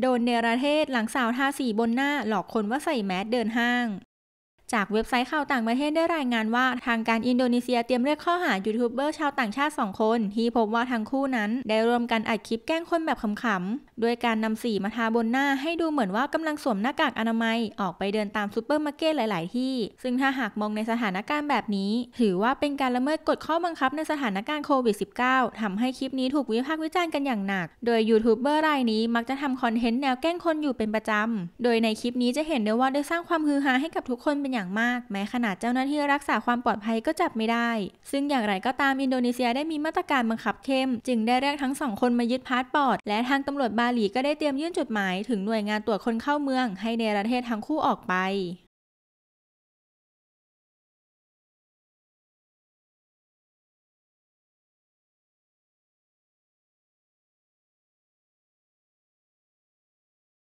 โดนเนรเทศหลังสาวทาสีบนหน้าหลอกคนว่าใส่แมสเดินห้างจากเว็บไซต์ข่าวต่างประเทศได้รายงานว่า ทางการอินโดนีเซียเตรียมเรียกข้อหายูทูบเบอร์ชาวต่างชาติ 2 คน ที่พบว่าทั้งคู่นั้น ได้รวมกันอัดคลิปแกล้งคนแบบขำๆด้วยการนำสีมาทาบนหน้า ให้ดูเหมือนว่ากำลังสวมหน้ากากอนามัยออกไปเดินตามซูเปอร์มาร์เก็ตหลายๆที่ ซึ่งถ้าหากมองในสถานการณ์แบบนี้ถือว่าเป็นการละเมิดกฎข้อบังคับในสถานการณ์โควิด -19 ทำให้คลิปนี้ถูกวิพากษ์วิจารณ์กันอย่างหนัก โดยยูทูบเบอร์รายนี้ มักจะทำคอนเทนต์แนวแกล้งคนอยู่เป็นประจำโดยในคลิปนี้จะเห็นได้ว่าได้สร้างความฮือฮาให้กับทุกคนเป็นอย่างอย่างมากแม้ขนาดเจ้าหน้าที่รักษาความปลอดภัยก็จับไม่ได้ ซึ่งอย่างไรก็ตามอินโดนีเซียได้มีมาตรการบังคับเข้ม จึงได้เรียกทั้งสองคนมายึดพาสปอร์ต และทางตำรวจบาหลีก็ได้เตรียมยื่นจดหมายถึงหน่วยงานตรวจคนเข้าเมืองให้ในประเทศทั้งคู่ออกไป